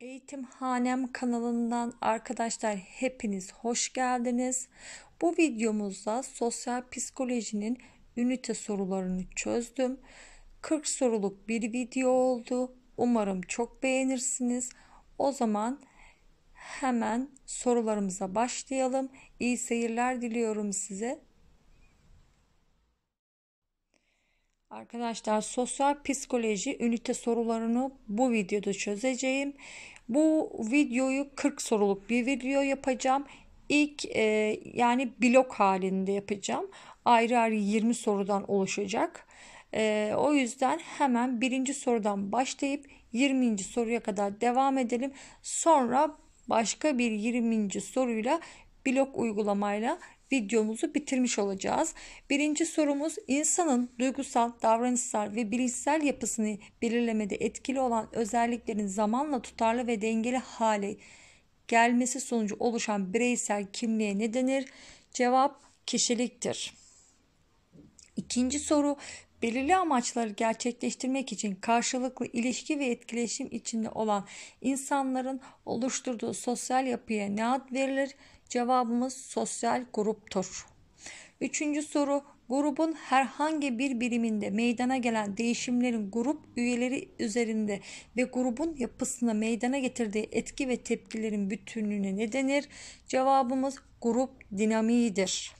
Eğitimhanem kanalından arkadaşlar hepiniz hoş geldiniz. Bu videomuzda sosyal psikolojinin ünite sorularını çözdüm. 40 soruluk bir video oldu. Umarım çok beğenirsiniz. O zaman hemen sorularımıza başlayalım. İyi seyirler diliyorum size. Arkadaşlar sosyal psikoloji ünite sorularını bu videoda çözeceğim. Bu videoyu 40 soruluk bir video yapacağım. İlk e, yani blok halinde yapacağım. Ayrı ayrı 20 sorudan oluşacak. E, o yüzden hemen birinci sorudan başlayıp 20. soruya kadar devam edelim. Sonra başka bir 20. soruyla blok uygulamayla videomuzu bitirmiş olacağız. Birinci sorumuz insanın duygusal, davranışsal ve bilişsel yapısını belirlemede etkili olan özelliklerin zamanla tutarlı ve dengeli hale gelmesi sonucu oluşan bireysel kimliğe ne denir? Cevap kişiliktir. İkinci soru belirli amaçları gerçekleştirmek için karşılıklı ilişki ve etkileşim içinde olan insanların oluşturduğu sosyal yapıya ne ad verilir? Cevabımız sosyal gruptur. Üçüncü soru grubun herhangi bir biriminde meydana gelen değişimlerin grup üyeleri üzerinde ve grubun yapısına meydana getirdiği etki ve tepkilerin bütünlüğüne ne denir? Cevabımız grup dinamiğidir.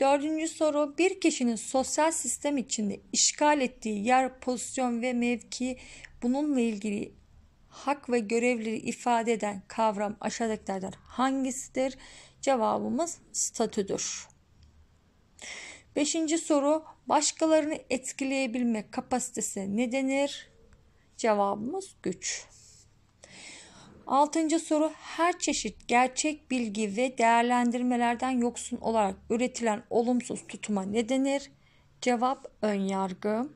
Dördüncü soru bir kişinin sosyal sistem içinde işgal ettiği yer, pozisyon ve mevki bununla ilgili hak ve görevleri ifade eden kavram aşağıdakilerden hangisidir? Cevabımız statüdür. Beşinci soru başkalarını etkileyebilme kapasitesi ne denir? Cevabımız güç. Altıncı soru her çeşit gerçek bilgi ve değerlendirmelerden yoksun olarak üretilen olumsuz tutuma ne denir? Cevap yargı.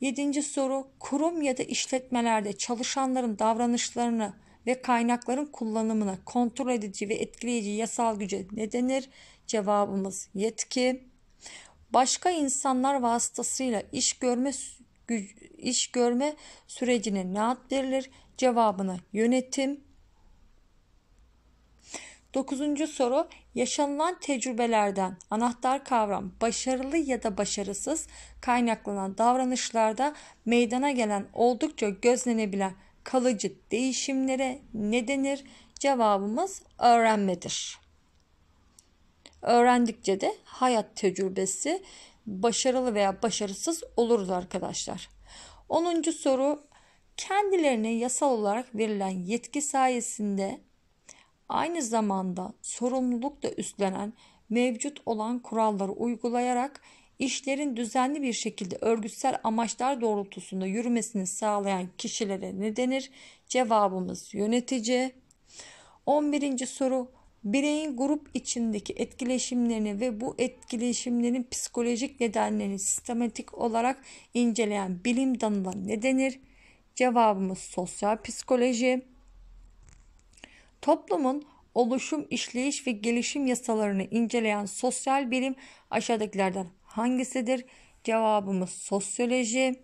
Yedinci soru kurum ya da işletmelerde çalışanların davranışlarını ve kaynakların kullanımını kontrol edici ve etkileyici yasal güce ne denir? Cevabımız yetki. Başka insanlar vasıtasıyla iş görme iş görme sürecine ne ad verilir? Cevabına yönetim. Dokuzuncu soru yaşanılan tecrübelerden anahtar kavram başarılı ya da başarısız kaynaklanan davranışlarda meydana gelen oldukça gözlenebilen kalıcı değişimlere ne denir? Cevabımız öğrenmedir. Öğrendikçe de hayat tecrübesi başarılı veya başarısız oluruz arkadaşlar. 10. soru kendilerine yasal olarak verilen yetki sayesinde aynı zamanda sorumluluk da üstlenen mevcut olan kuralları uygulayarak işlerin düzenli bir şekilde örgütsel amaçlar doğrultusunda yürümesini sağlayan kişilere ne denir? Cevabımız yönetici. 11. soru bireyin grup içindeki etkileşimlerini ve bu etkileşimlerin psikolojik nedenlerini sistematik olarak inceleyen bilim dalına ne denir? Cevabımız sosyal psikoloji. Toplumun oluşum, işleyiş ve gelişim yasalarını inceleyen sosyal bilim aşağıdakilerden hangisidir? Cevabımız sosyoloji.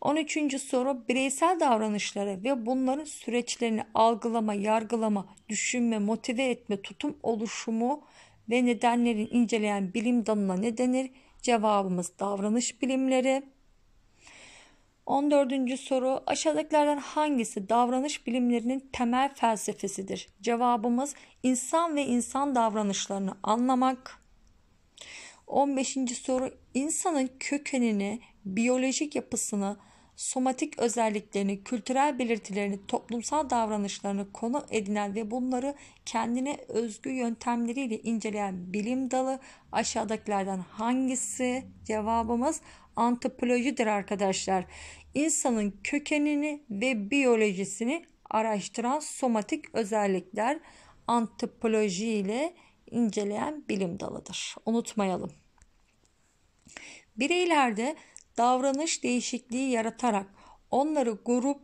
13. soru bireysel davranışları ve bunların süreçlerini algılama, yargılama, düşünme, motive etme, tutum oluşumu ve nedenlerini inceleyen bilim dalına ne denir? Cevabımız davranış bilimleri. 14. soru aşağıdakilerden hangisi davranış bilimlerinin temel felsefesidir? Cevabımız insan ve insan davranışlarını anlamak. 15. soru insanın kökenini, biyolojik yapısını, somatik özelliklerini, kültürel belirtilerini, toplumsal davranışlarını konu edinen ve bunları kendine özgü yöntemleriyle inceleyen bilim dalı aşağıdakilerden hangisi? Cevabımız antropolojidir arkadaşlar insanın kökenini ve biyolojisini araştıran somatik özellikler antropoloji ile inceleyen bilim dalıdır. Unutmayalım. Bireylerde davranış değişikliği yaratarak onları grup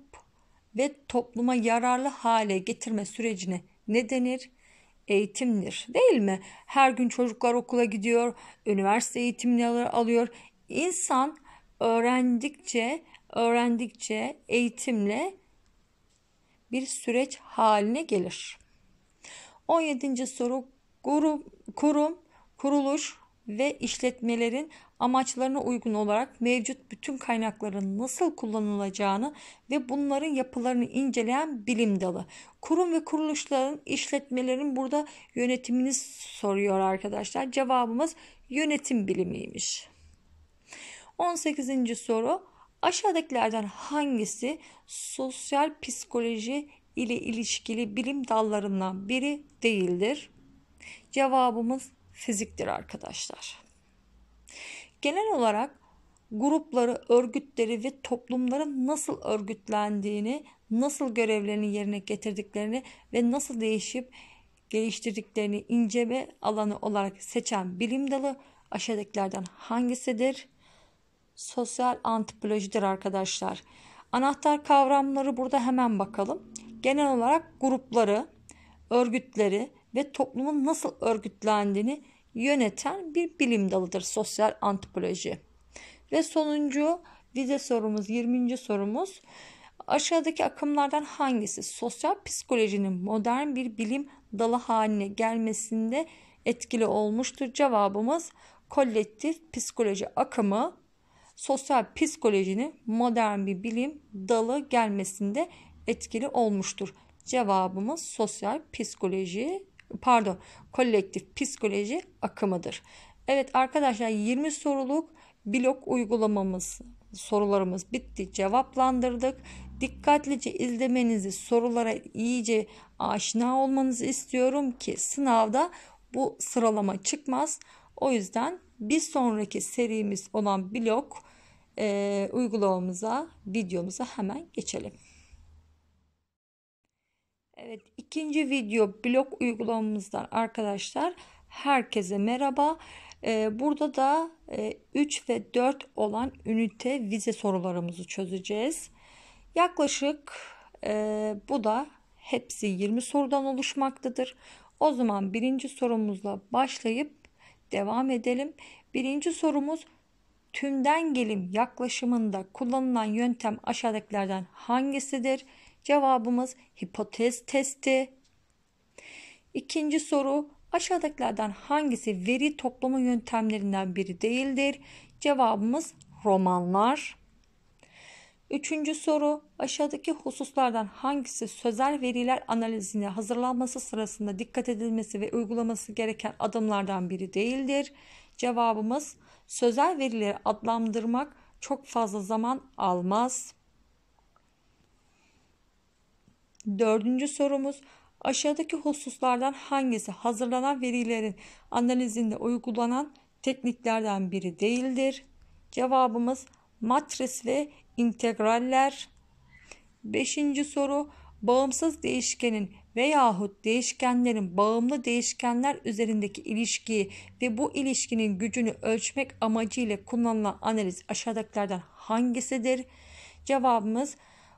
ve topluma yararlı hale getirme sürecine ne denir? Eğitimdir değil mi? Her gün çocuklar okula gidiyor, üniversite eğitimini alıyor. İnsan öğrendikçe öğrendikçe eğitimle bir süreç haline gelir. 17. soru kurum, kurum kuruluş ve işletmelerin amaçlarına uygun olarak mevcut bütün kaynakların nasıl kullanılacağını ve bunların yapılarını inceleyen bilim dalı. Kurum ve kuruluşların işletmelerin burada yönetimini soruyor arkadaşlar. Cevabımız yönetim bilimiymiş. 18. soru Aşağıdakilerden hangisi sosyal psikoloji ile ilişkili bilim dallarından biri değildir? Cevabımız fiziktir arkadaşlar. Genel olarak grupları, örgütleri ve toplumların nasıl örgütlendiğini, nasıl görevlerini yerine getirdiklerini ve nasıl değişip geliştirdiklerini inceleme alanı olarak seçen bilim dalı aşağıdakilerden hangisidir? sosyal antropolojidir arkadaşlar. Anahtar kavramları burada hemen bakalım. Genel olarak grupları, örgütleri ve toplumun nasıl örgütlendiğini yöneten bir bilim dalıdır sosyal antropoloji. Ve sonuncu vize sorumuz 20. sorumuz. Aşağıdaki akımlardan hangisi sosyal psikolojinin modern bir bilim dalı haline gelmesinde etkili olmuştur? Cevabımız kolektif psikoloji akımı sosyal psikolojinin modern bir bilim dalı gelmesinde etkili olmuştur. Cevabımız sosyal psikoloji pardon kolektif psikoloji akımıdır. Evet arkadaşlar 20 soruluk blok uygulamamız sorularımız bitti cevaplandırdık. Dikkatlice izlemenizi sorulara iyice aşina olmanızı istiyorum ki sınavda bu sıralama çıkmaz. O yüzden bir sonraki serimiz olan blok e, uygulamamıza, videomuza hemen geçelim. Evet, ikinci video blog uygulamamızdan arkadaşlar herkese merhaba. E, burada da e, 3 ve 4 olan ünite vize sorularımızı çözeceğiz. Yaklaşık e, bu da hepsi 20 sorudan oluşmaktadır. O zaman birinci sorumuzla başlayıp devam edelim. Birinci sorumuz tümden gelim yaklaşımında kullanılan yöntem aşağıdakilerden hangisidir? Cevabımız hipotez testi. İkinci soru aşağıdakilerden hangisi veri toplama yöntemlerinden biri değildir? Cevabımız romanlar. Üçüncü soru aşağıdaki hususlardan hangisi sözel veriler analizine hazırlanması sırasında dikkat edilmesi ve uygulaması gereken adımlardan biri değildir? Cevabımız sözel verileri adlandırmak çok fazla zaman almaz. Dördüncü sorumuz aşağıdaki hususlardan hangisi hazırlanan verilerin analizinde uygulanan tekniklerden biri değildir? Cevabımız matris ve integraller. Beşinci soru bağımsız değişkenin veyahut değişkenlerin bağımlı değişkenler üzerindeki ilişkiyi ve bu ilişkinin gücünü ölçmek amacıyla kullanılan analiz aşağıdakilerden hangisidir? Cevabımız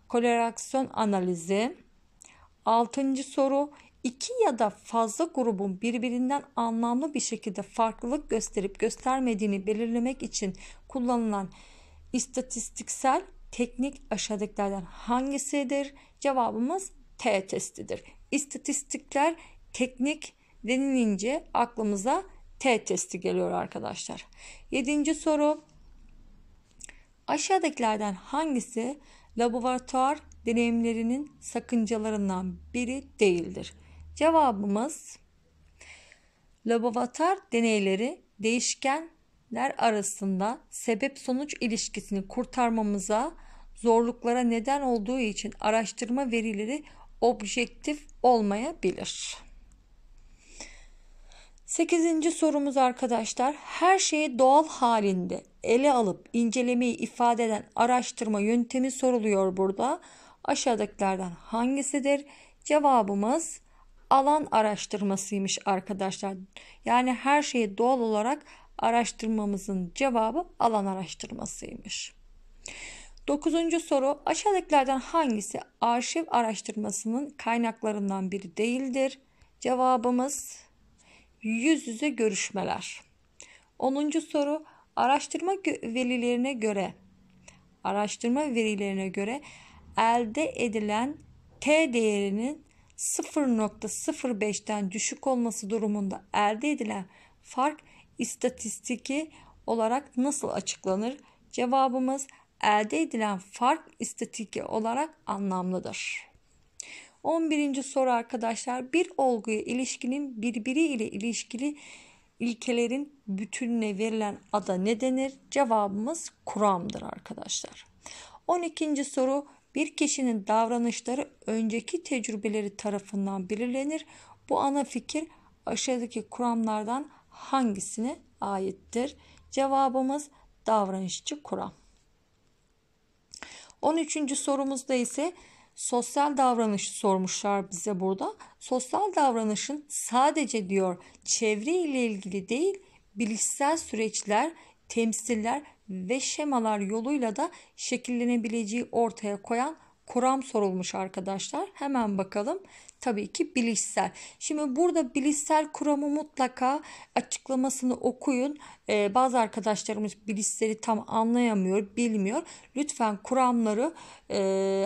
korelasyon analizi. Altıncı soru iki ya da fazla grubun birbirinden anlamlı bir şekilde farklılık gösterip göstermediğini belirlemek için kullanılan istatistiksel teknik aşağıdakilerden hangisidir? Cevabımız T testidir. İstatistikler teknik denilince aklımıza T testi geliyor arkadaşlar. Yedinci soru. Aşağıdakilerden hangisi laboratuvar deneyimlerinin sakıncalarından biri değildir? Cevabımız laboratuvar deneyleri değişkenler arasında sebep sonuç ilişkisini kurtarmamıza zorluklara neden olduğu için araştırma verileri objektif olmayabilir. Sekizinci sorumuz arkadaşlar her şeyi doğal halinde ele alıp incelemeyi ifade eden araştırma yöntemi soruluyor burada. Aşağıdakilerden hangisidir? Cevabımız alan araştırmasıymış arkadaşlar. Yani her şeyi doğal olarak araştırmamızın cevabı alan araştırmasıymış. Dokuzuncu soru aşağıdakilerden hangisi arşiv araştırmasının kaynaklarından biri değildir? Cevabımız yüz yüze görüşmeler. Onuncu soru araştırma verilerine göre araştırma verilerine göre elde edilen T değerinin 0.05'ten düşük olması durumunda elde edilen fark istatistiki olarak nasıl açıklanır? Cevabımız elde edilen fark istatiki olarak anlamlıdır. 11. soru arkadaşlar bir olguya ilişkinin birbiri ile ilişkili ilkelerin bütününe verilen ada ne denir? Cevabımız kuramdır arkadaşlar. 12. soru bir kişinin davranışları önceki tecrübeleri tarafından belirlenir. Bu ana fikir aşağıdaki kuramlardan hangisine aittir? Cevabımız davranışçı kuram. 13. sorumuzda ise sosyal davranış sormuşlar bize burada. Sosyal davranışın sadece diyor çevre ile ilgili değil bilişsel süreçler, temsiller ve şemalar yoluyla da şekillenebileceği ortaya koyan kuram sorulmuş arkadaşlar. Hemen bakalım. Tabii ki bilişsel. Şimdi burada bilişsel kuramı mutlaka açıklamasını okuyun. Ee, bazı arkadaşlarımız bilişseli tam anlayamıyor, bilmiyor. Lütfen kuramları e,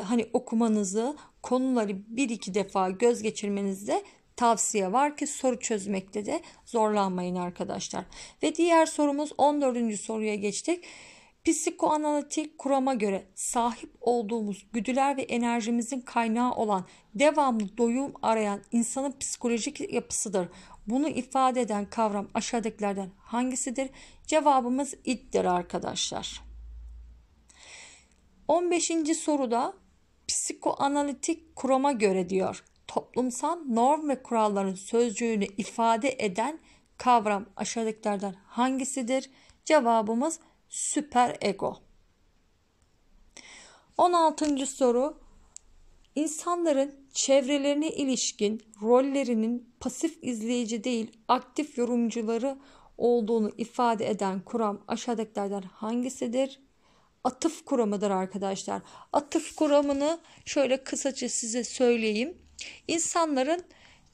hani okumanızı, konuları bir iki defa göz geçirmenizde tavsiye var ki soru çözmekte de zorlanmayın arkadaşlar. Ve diğer sorumuz 14. soruya geçtik. Psikoanalitik kurama göre sahip olduğumuz güdüler ve enerjimizin kaynağı olan devamlı doyum arayan insanın psikolojik yapısıdır. Bunu ifade eden kavram aşağıdakilerden hangisidir? Cevabımız ittir arkadaşlar. 15. soruda psikoanalitik kurama göre diyor. Toplumsal norm ve kuralların sözcüğünü ifade eden kavram aşağıdakilerden hangisidir? Cevabımız süper ego. 16. soru İnsanların çevrelerine ilişkin rollerinin pasif izleyici değil aktif yorumcuları olduğunu ifade eden kuram aşağıdakilerden hangisidir? Atıf kuramıdır arkadaşlar. Atıf kuramını şöyle kısaca size söyleyeyim. İnsanların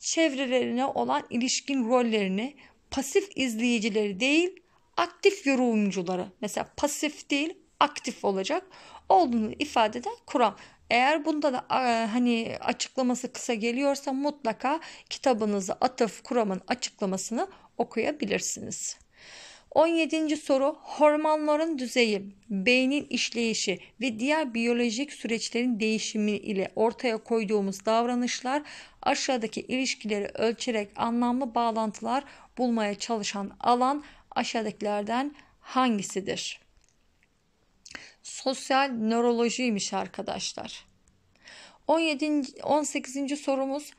çevrelerine olan ilişkin rollerini pasif izleyicileri değil aktif yorumcuları mesela pasif değil aktif olacak olduğunu ifade eden kuram. Eğer bunda da e, hani açıklaması kısa geliyorsa mutlaka kitabınızı atıf kuramın açıklamasını okuyabilirsiniz. 17. soru hormonların düzeyi, beynin işleyişi ve diğer biyolojik süreçlerin değişimi ile ortaya koyduğumuz davranışlar aşağıdaki ilişkileri ölçerek anlamlı bağlantılar bulmaya çalışan alan aşağıdakilerden hangisidir? Sosyal nörolojiymiş arkadaşlar. 17. 18. sorumuz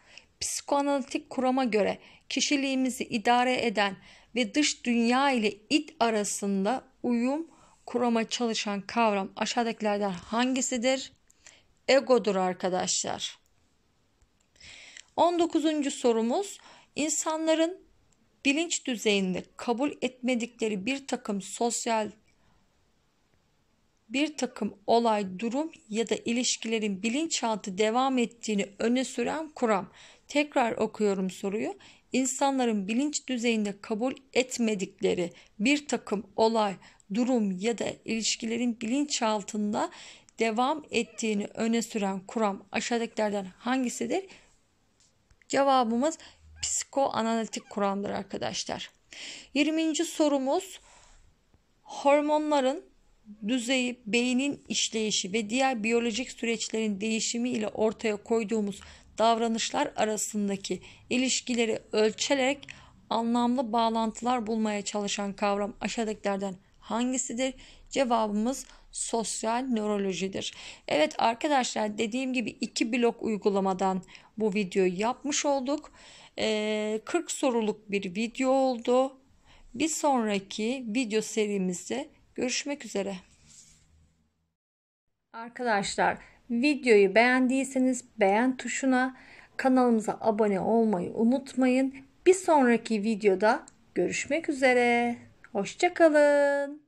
psikoanalitik kurama göre kişiliğimizi idare eden ve dış dünya ile it arasında uyum kurama çalışan kavram aşağıdakilerden hangisidir? Egodur arkadaşlar. 19. sorumuz insanların bilinç düzeyinde kabul etmedikleri bir takım sosyal bir takım olay, durum ya da ilişkilerin bilinçaltı devam ettiğini öne süren kuram. Tekrar okuyorum soruyu. İnsanların bilinç düzeyinde kabul etmedikleri bir takım olay, durum ya da ilişkilerin bilinçaltında devam ettiğini öne süren kuram aşağıdakilerden hangisidir? Cevabımız psikoanalitik kuramdır arkadaşlar. 20. sorumuz hormonların düzeyi, beynin işleyişi ve diğer biyolojik süreçlerin değişimi ile ortaya koyduğumuz davranışlar arasındaki ilişkileri ölçerek anlamlı bağlantılar bulmaya çalışan kavram aşağıdakilerden hangisidir? Cevabımız sosyal nörolojidir. Evet arkadaşlar dediğim gibi iki blok uygulamadan bu videoyu yapmış olduk. Ee, 40 soruluk bir video oldu. Bir sonraki video serimizde görüşmek üzere. Arkadaşlar videoyu beğendiyseniz beğen tuşuna kanalımıza abone olmayı unutmayın. Bir sonraki videoda görüşmek üzere. Hoşçakalın.